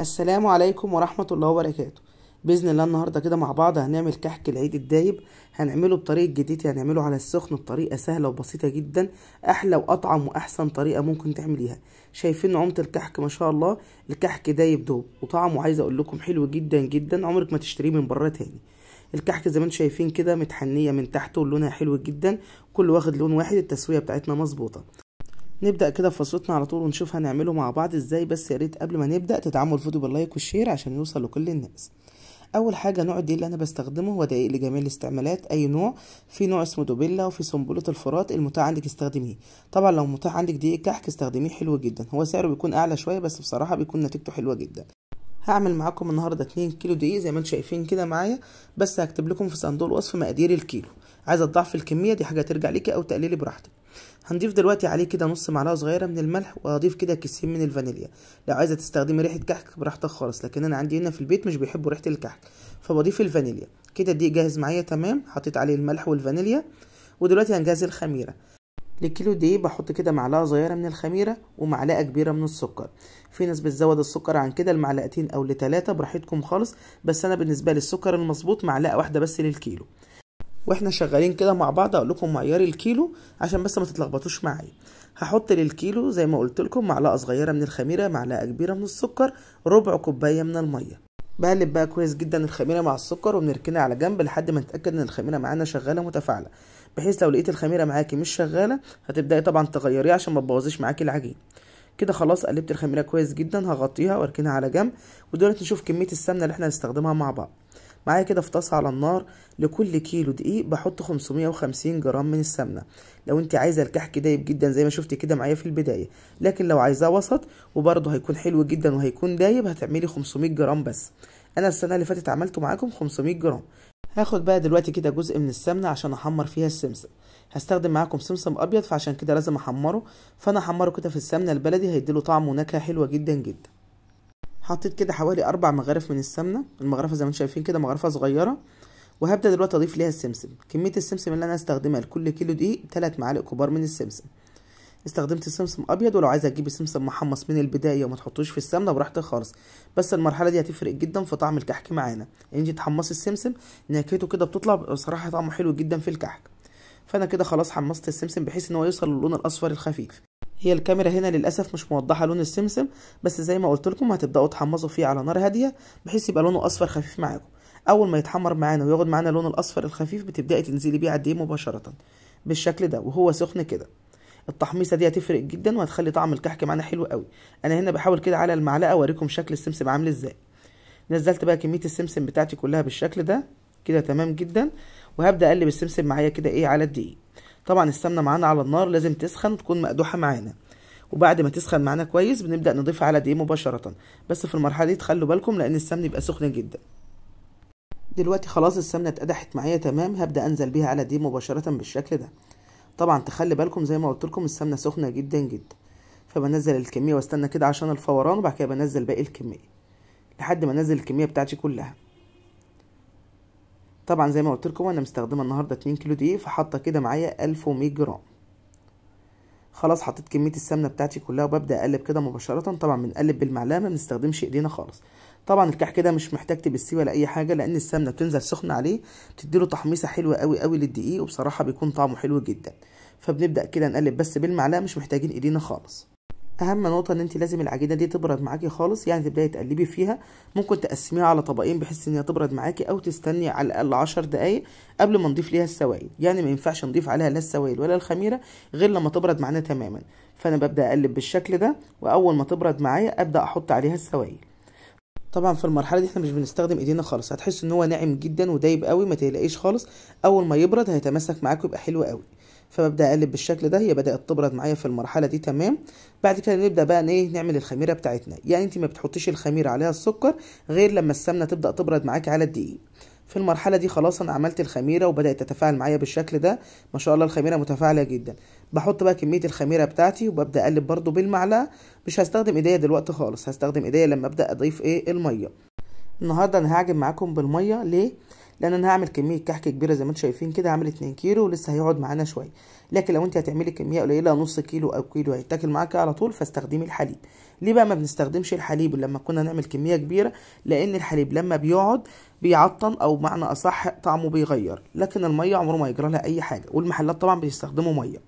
السلام عليكم ورحمة الله وبركاته بإذن الله النهاردة كده مع بعض هنعمل كحك العيد الدايب هنعمله بطريقة جديدة يعني هنعمله على السخن بطريقة سهلة وبسيطة جدا أحلى وأطعم وأحسن طريقة ممكن تعمليها شايفين نعومة الكحك ما شاء الله الكحك دايب دوب وطعمه عايز أقول لكم حلو جدا جدا عمرك ما تشتريه من بره تاني الكحك زي ما انتم شايفين كده متحنيه من تحت ولونها حلو جدا كل واخد لون واحد التسويه بتاعتنا مظبوطه نبدا كده في فصلتنا على طول ونشوف هنعمله مع بعض ازاي بس يا ريت قبل ما نبدا تدعموا الفيديو باللايك والشير عشان يوصل لكل الناس اول حاجه نوع الدقيق اللي انا بستخدمه هو دقيق لجميع الاستعمالات اي نوع في نوع اسمه دوبيلا وفي سنبله الفرات المتاح عندك استخدميه طبعا لو متاح عندك دقيق كحك استخدميه حلو جدا هو سعره بيكون اعلى شويه بس بصراحه بيكون نتيجته حلوه جدا هعمل معاكم النهارده 2 كيلو دقيق زي ما انتم شايفين كده معايا بس هكتب لكم في صندوق الوصف مقادير الكيلو عايزه تضاعف الكميه دي حاجه ترجع ليكي او تقللي براحتك هنضيف دلوقتي عليه كده نص معلقه صغيره من الملح وهضيف كده كيسين من الفانيليا لو عايزه تستخدمي ريحه كحك براحتك خالص لكن انا عندي هنا في البيت مش بيحبوا ريحه الكحك فبضيف الفانيليا كده الدقيق جاهز معايا تمام حطيت عليه الملح والفانيليا ودلوقتي هنجهز الخميره لكيلو دي بحط كده معلقه صغيره من الخميره ومعلقه كبيره من السكر في ناس بتزود السكر عن كده لمعلقتين او لتلاتة براحتكم خالص بس انا بالنسبه لي السكر المظبوط معلقه واحده بس للكيلو واحنا شغالين كده مع بعض اقول لكم معيار الكيلو عشان بس ما تتلخبطوش معايا هحط للكيلو زي ما قلت لكم معلقه صغيره من الخميره معلقه كبيره من السكر ربع كوبايه من الميه بقلب بقى كويس جدا الخميره مع السكر وبنركنها على جنب لحد ما نتاكد ان الخميره معانا شغاله متفاعله بحيث لو لقيت الخميره معاكي مش شغاله هتبداي طبعا تغيريها عشان ما تبوظيش معاكي العجين كده خلاص قلبت الخميره كويس جدا هغطيها واركنها على جنب ودلوقتي نشوف كميه السمنه اللي احنا هنستخدمها مع بعض معايا كده في طاسة على النار لكل كيلو دقيق بحط 550 جرام من السمنة لو انت عايزة الكحك دايب جدا زي ما شفتي كده معايا في البداية لكن لو عايزاه وسط وبرده هيكون حلو جدا وهيكون دايب هتعملي 500 جرام بس انا السنة اللي فاتت عملته معاكم 500 جرام هاخد بقى دلوقتي كده جزء من السمنة عشان احمر فيها السمسم هستخدم معاكم سمسم ابيض فعشان كده لازم احمره فانا احمره كده في السمنة البلدي هيديله طعم ونكهة حلوة جدا جدا حطيت كده حوالي اربع مغارف من السمنه المغرفه زي ما انتم شايفين كده مغرفه صغيره وهبدا دلوقتي اضيف ليها السمسم كميه السمسم اللي انا هستخدمها لكل كيلو دقيق 3 معالق كبار من السمسم استخدمت سمسم ابيض ولو عايزه تجيبي سمسم محمص من البدايه وما تحطوش في السمنه براحتك خالص بس المرحله دي هتفرق جدا في طعم الكحك معانا ان يعني انت تحمصي السمسم نكهته كده بتطلع بصراحه طعمه حلو جدا في الكحك فانا كده خلاص حمصت السمسم بحيث ان هو يوصل للون الاصفر الخفيف هي الكاميرا هنا للاسف مش موضحه لون السمسم بس زي ما قلت لكم هتبداوا تحمصوا فيه على نار هاديه بحيث يبقى لونه اصفر خفيف معاكم اول ما يتحمر معانا وياخد معانا اللون الاصفر الخفيف بتبداي تنزلي بيه على الدقيق مباشره بالشكل ده وهو سخن كده التحميصه دي هتفرق جدا وهتخلي طعم الكحك معانا حلو قوي انا هنا بحاول كده على المعلقه اوريكم شكل السمسم عامل ازاي نزلت بقى كميه السمسم بتاعتي كلها بالشكل ده كده تمام جدا وهبدا اقلب السمسم معايا كده ايه على الدقيق طبعا السمنه معانا على النار لازم تسخن تكون مقدوحه معانا وبعد ما تسخن معانا كويس بنبدا نضيف على دي إيه مباشره بس في المرحله دي تخلوا بالكم لان السمن يبقى سخن جدا دلوقتي خلاص السمنه اتقدحت معايا تمام هبدا انزل بيها على دي إيه مباشره بالشكل ده طبعا تخلي بالكم زي ما قلت لكم السمنه سخنه جدا جدا فبنزل الكميه واستنى كده عشان الفوران وبعد كده بنزل باقي الكميه لحد ما انزل الكميه بتاعتي كلها طبعا زي ما قلت لكم انا مستخدمه النهارده 2 كيلو دقيق فحاطه كده معايا 1100 جرام خلاص حطيت كميه السمنه بتاعتي كلها وببدا اقلب كده مباشره طبعا بنقلب بالمعلقه ما بنستخدمش ايدينا خالص طبعا الكح كده مش محتاج تبسيه ولا اي حاجه لان السمنه بتنزل سخنه عليه بتديله تحميصه حلوه قوي قوي للدقيق وبصراحه بيكون طعمه حلو جدا فبنبدا كده نقلب بس بالمعلقه مش محتاجين ايدينا خالص اهم نقطه ان انت لازم العجينه دي تبرد معاكي خالص يعني تبداي تقلبي فيها ممكن تقسميها على طبقين بحيث ان هي تبرد معاكي او تستني على الاقل 10 دقائق قبل ما نضيف ليها السوائل يعني ما ينفعش نضيف عليها لا السوائل ولا الخميره غير لما تبرد معانا تماما فانا ببدا اقلب بالشكل ده واول ما تبرد معايا ابدا احط عليها السوائل طبعا في المرحله دي احنا مش بنستخدم ايدينا خالص هتحس ان هو ناعم جدا ودايب قوي ما تقلقيش خالص اول ما يبرد هيتماسك معاك ويبقى حلو قوي فببدا اقلب بالشكل ده هي بدات تبرد معايا في المرحله دي تمام بعد كده نبدا بقى ايه نعمل الخميره بتاعتنا يعني انت ما بتحطيش الخميره عليها السكر غير لما السمنه تبدا تبرد معاك على الدقيق في المرحلة دي خلاص أنا عملت الخميرة وبدأت تتفاعل معايا بالشكل ده ما شاء الله الخميرة متفاعلة جدا بحط بقى كمية الخميرة بتاعتي وببدأ أقلب برضو بالمعلقة مش هستخدم إيديا دلوقتي خالص هستخدم إيديا لما أبدأ أضيف إيه المية النهاردة أنا هعجن معاكم بالمية ليه؟ لان انا هعمل كميه كحك كبيره زي ما انتم شايفين كده هعمل 2 كيلو ولسه هيقعد معانا شويه لكن لو انت هتعملي كميه قليله نص كيلو او كيلو هيتاكل معاك على طول فاستخدمي الحليب ليه بقى ما بنستخدمش الحليب لما كنا نعمل كميه كبيره لان الحليب لما بيقعد بيعطن او معنى اصح طعمه بيغير لكن الميه عمره ما يجرى لها اي حاجه والمحلات طبعا بيستخدموا ميه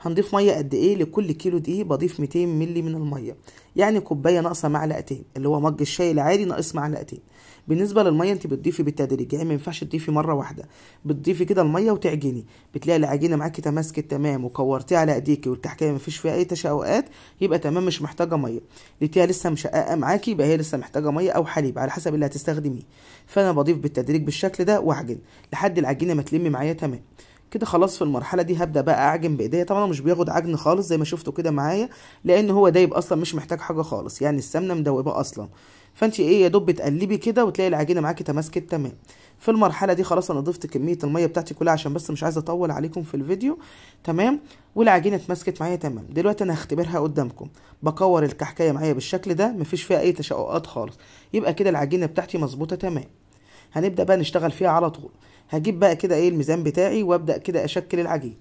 هنضيف ميه قد ايه لكل كيلو دقيق بضيف 200 مللي من الميه يعني كوبايه ناقصه معلقتين اللي هو مج الشاي العادي ناقص معلقتين بالنسبه للميه انت بتضيفي بالتدريج يعني ما ينفعش تضيفي مره واحده بتضيفي كده الميه وتعجني بتلاقي العجينه معاكي تماسكت تمام وكورتيها على ايديكي والتحكيه ما فيش فيها اي تشققات يبقى تمام مش محتاجه ميه لقيتيها لسه مشققه معاكي يبقى هي لسه محتاجه ميه او حليب على حسب اللي هتستخدميه فانا بضيف بالتدريج بالشكل ده واعجن لحد العجينه ما تلم معايا تمام كده خلاص في المرحله دي هبدا بقى اعجن بايديا طبعا مش بياخد عجن خالص زي ما شفتوا كده معايا لان هو دايب اصلا مش محتاج حاجه خالص يعني السمنه مدوبه اصلا فانت ايه يا دوب بتقلبي كده وتلاقي العجينه معاكي تماسكت تمام في المرحله دي خلاص انا ضفت كميه الميه بتاعتي كلها عشان بس مش عايزه اطول عليكم في الفيديو تمام والعجينه اتمسكت معايا تمام دلوقتي انا هختبرها قدامكم بكور الكحكايه معايا بالشكل ده مفيش فيها اي تشققات خالص يبقى كده العجينه بتاعتي مظبوطه تمام هنبدا بقى نشتغل فيها على طول هجيب بقى كده ايه الميزان بتاعي وابدا كده اشكل العجين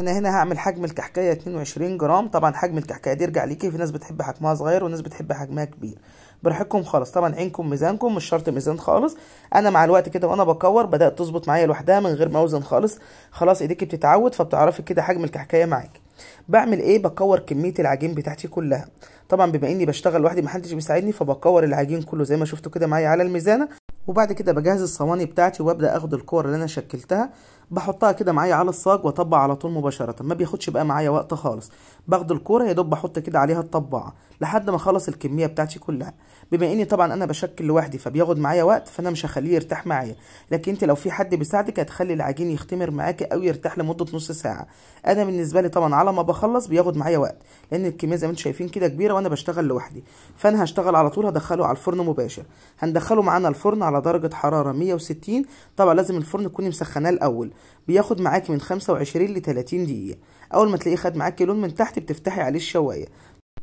انا هنا هعمل حجم الكحكايه 22 جرام طبعا حجم الكحكايه دي يرجع ليكي في ناس بتحب حجمها صغير وناس بتحب حجمها كبير براحتكم خالص طبعا عينكم ميزانكم مش شرط ميزان خالص انا مع الوقت كده وانا بكور بدات تظبط معايا لوحدها من غير ما اوزن خالص خلاص ايديكي بتتعود فبتعرفي كده حجم الكحكايه معاكي بعمل ايه بكور كميه العجين بتاعتي كلها طبعا بما اني بشتغل لوحدي محدش بيساعدني فبكور العجين كله زي ما شفتوا كده معايا على الميزانه وبعد كده بجهز الصواني بتاعتي وابدا اخد الكور اللي انا شكلتها بحطها كده معايا على الصاج واطبع على طول مباشره ما بياخدش بقى معايا وقت خالص باخد الكوره يا دوب بحط كده عليها الطباعه لحد ما اخلص الكميه بتاعتي كلها بما اني طبعا انا بشكل لوحدي فبياخد معايا وقت فانا مش هخليه يرتاح معايا لكن انت لو في حد بيساعدك هتخلي العجين يختمر معاكي او يرتاح لمده نص ساعه انا بالنسبه لي طبعا على ما بخلص بياخد معايا وقت لان الكميه زي ما انتم شايفين كده كبيره وانا بشتغل لوحدي فانا هشتغل على طول هدخله على الفرن مباشر هندخله معانا الفرن على درجه حراره 160 طبعا لازم الفرن تكوني مسخناه الاول بياخد معاك من 25 ل 30 دقيقه اول ما تلاقيه خد معاك لون من تحت بتفتحي عليه الشوايه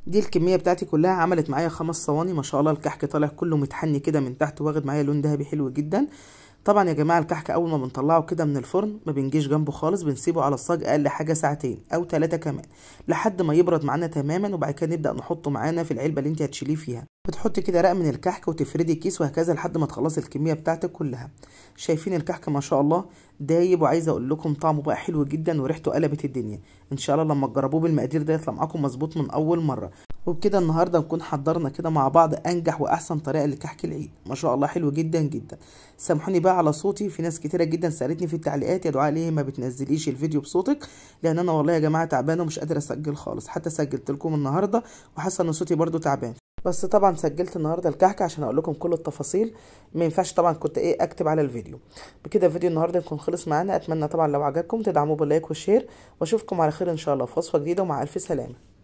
دي الكميه بتاعتي كلها عملت معايا خمس صواني ما شاء الله الكحك طالع كله متحني كده من تحت واخد معايا لون ذهبي حلو جدا طبعا يا جماعه الكحك اول ما بنطلعه كده من الفرن ما بنجيش جنبه خالص بنسيبه على الصاج اقل حاجه ساعتين او ثلاثه كمان لحد ما يبرد معانا تماما وبعد كده نبدا نحطه معانا في العلبه اللي انت هتشيليه فيها بتحطي كده رق من الكحك وتفردي كيس وهكذا لحد ما تخلصي الكميه بتاعتك كلها شايفين الكحك ما شاء الله دايب وعايزه اقول لكم طعمه بقى حلو جدا وريحته قلبت الدنيا ان شاء الله لما تجربوه بالمقادير ده يطلع معاكم مظبوط من اول مره وبكده النهارده نكون حضرنا كده مع بعض انجح واحسن طريقه لكحك العيد ما شاء الله حلو جدا جدا سامحوني بقى على صوتي في ناس كتيره جدا سالتني في التعليقات يا دعاء ليه ما بتنزليش الفيديو بصوتك لان انا والله يا جماعه تعبانه ومش قادره اسجل خالص حتى سجلت لكم النهارده وحاسه ان صوتي برده تعبان بس طبعا سجلت النهارده الكحك عشان اقول لكم كل التفاصيل ما ينفعش طبعا كنت ايه اكتب على الفيديو بكده الفيديو النهارده يكون خلص معانا اتمنى طبعا لو عجبكم تدعموه باللايك والشير واشوفكم على خير ان شاء الله في وصفه جديده ومع الف سلامه